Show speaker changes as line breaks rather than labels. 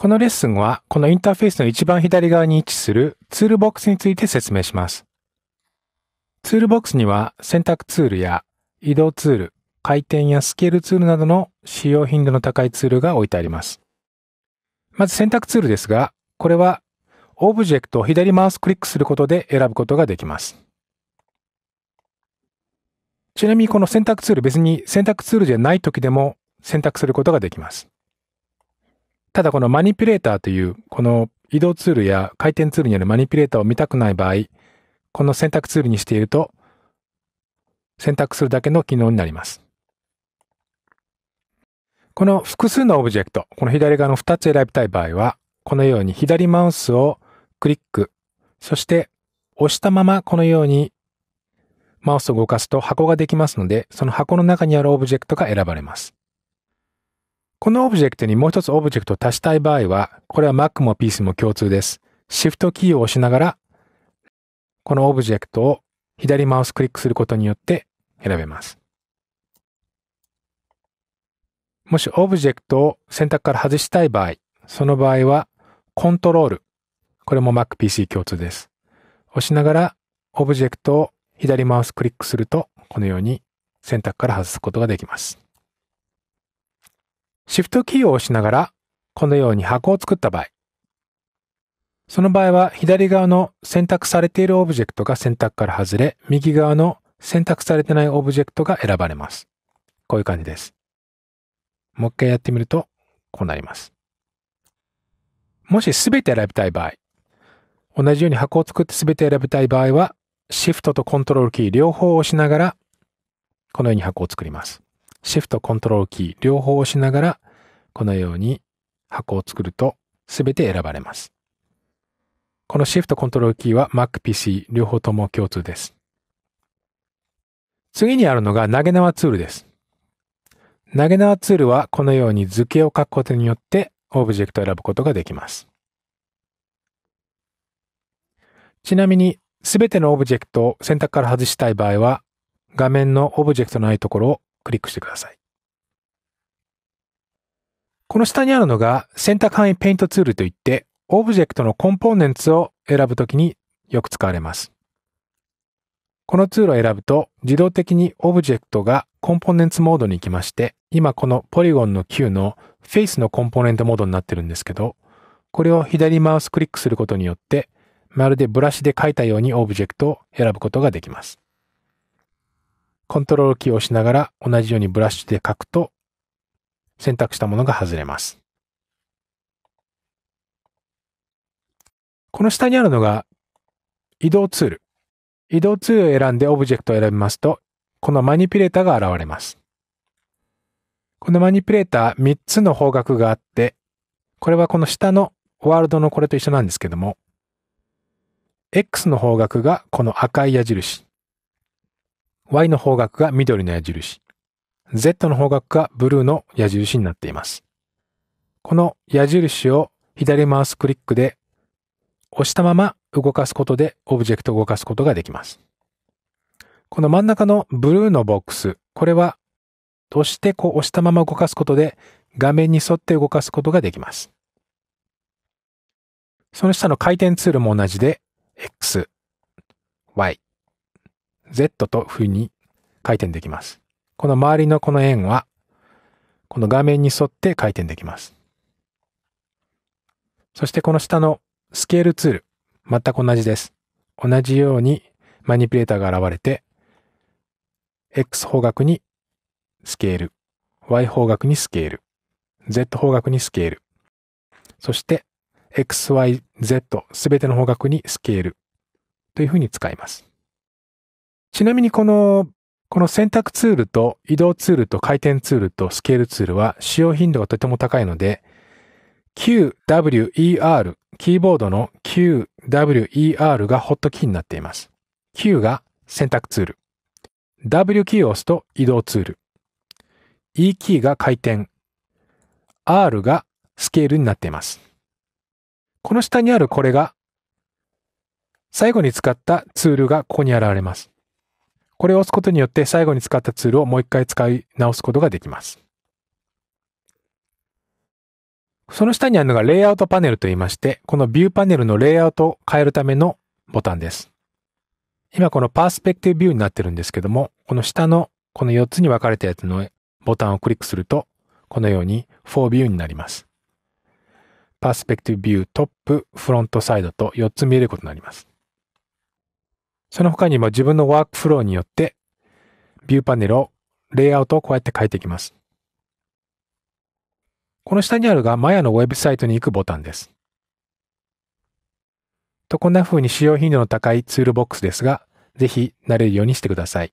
このレッスンは、このインターフェースの一番左側に位置するツールボックスについて説明します。ツールボックスには選択ツールや移動ツール、回転やスケールツールなどの使用頻度の高いツールが置いてあります。まず選択ツールですが、これはオブジェクトを左マウスクリックすることで選ぶことができます。ちなみにこの選択ツール別に選択ツールじゃない時でも選択することができます。ただこのマニピュレーターという、この移動ツールや回転ツールによるマニピュレーターを見たくない場合、この選択ツールにしていると、選択するだけの機能になります。この複数のオブジェクト、この左側の2つ選びたい場合は、このように左マウスをクリック、そして押したままこのようにマウスを動かすと箱ができますので、その箱の中にあるオブジェクトが選ばれます。このオブジェクトにもう一つオブジェクトを足したい場合は、これは Mac も PC も共通です。Shift キーを押しながら、このオブジェクトを左マウスクリックすることによって選べます。もしオブジェクトを選択から外したい場合、その場合はコントロール。これも Mac PC 共通です。押しながらオブジェクトを左マウスクリックすると、このように選択から外すことができます。シフトキーを押しながら、このように箱を作った場合、その場合は左側の選択されているオブジェクトが選択から外れ、右側の選択されてないオブジェクトが選ばれます。こういう感じです。もう一回やってみると、こうなります。もしすべて選びたい場合、同じように箱を作ってすべて選びたい場合は、シフトとコントロールキー両方を押しながら、このように箱を作ります。シフトコントロールキー両方押しながら、このように箱を作ると全て選ばれます。このシフトコントロールキーは Mac PC 両方とも共通です。次にあるのが投げ縄ツールです。投げ縄ツールはこのように図形を書くことによってオブジェクトを選ぶことができます。ちなみに全てのオブジェクトを選択から外したい場合は画面のオブジェクトのないところをクリックしてください。この下にあるのが選択範囲ペイントツールといって、オブジェクトのコンポーネンツを選ぶときによく使われます。このツールを選ぶと自動的にオブジェクトがコンポーネンツモードに行きまして、今このポリゴンの Q のフェイスのコンポーネントモードになってるんですけど、これを左マウスクリックすることによって、まるでブラシで描いたようにオブジェクトを選ぶことができます。コントロールキーを押しながら同じようにブラッシュで書くと選択したものが外れます。この下にあるのが移動ツール。移動ツールを選んでオブジェクトを選びますと、このマニピュレーターが現れます。このマニピュレーター3つの方角があって、これはこの下のワールドのこれと一緒なんですけども、X の方角がこの赤い矢印。Y の方角が緑の矢印、Z の方角がブルーの矢印になっています。この矢印を左マウスクリックで押したまま動かすことでオブジェクトを動かすことができます。この真ん中のブルーのボックス、これは押してこう押したまま動かすことで画面に沿って動かすことができます。その下の回転ツールも同じで X、Y、Z というに回転できます。この周りのこの円は、この画面に沿って回転できます。そしてこの下のスケールツール、全く同じです。同じようにマニピュレーターが現れて、X 方角にスケール、Y 方角にスケール、Z 方角にスケール、そして XYZ 全ての方角にスケールというふうに使います。ちなみにこの、この選択ツールと移動ツールと回転ツールとスケールツールは使用頻度がとても高いので、QWER、キーボードの QWER がホットキーになっています。Q が選択ツール。W キーを押すと移動ツール。E キーが回転。R がスケールになっています。この下にあるこれが、最後に使ったツールがここに現れます。これを押すことによって最後に使ったツールをもう一回使い直すことができます。その下にあるのがレイアウトパネルと言いまして、このビューパネルのレイアウトを変えるためのボタンです。今このパースペクティブビューになってるんですけども、この下のこの4つに分かれたやつのボタンをクリックすると、このようにービューになります。パースペクティブビュートップ、フロントサイドと4つ見えることになります。その他にも自分のワークフローによって、ビューパネルを、レイアウトをこうやって変えていきます。この下にあるが、マヤのウェブサイトに行くボタンです。と、こんな風に使用頻度の高いツールボックスですが、ぜひ慣れるようにしてください。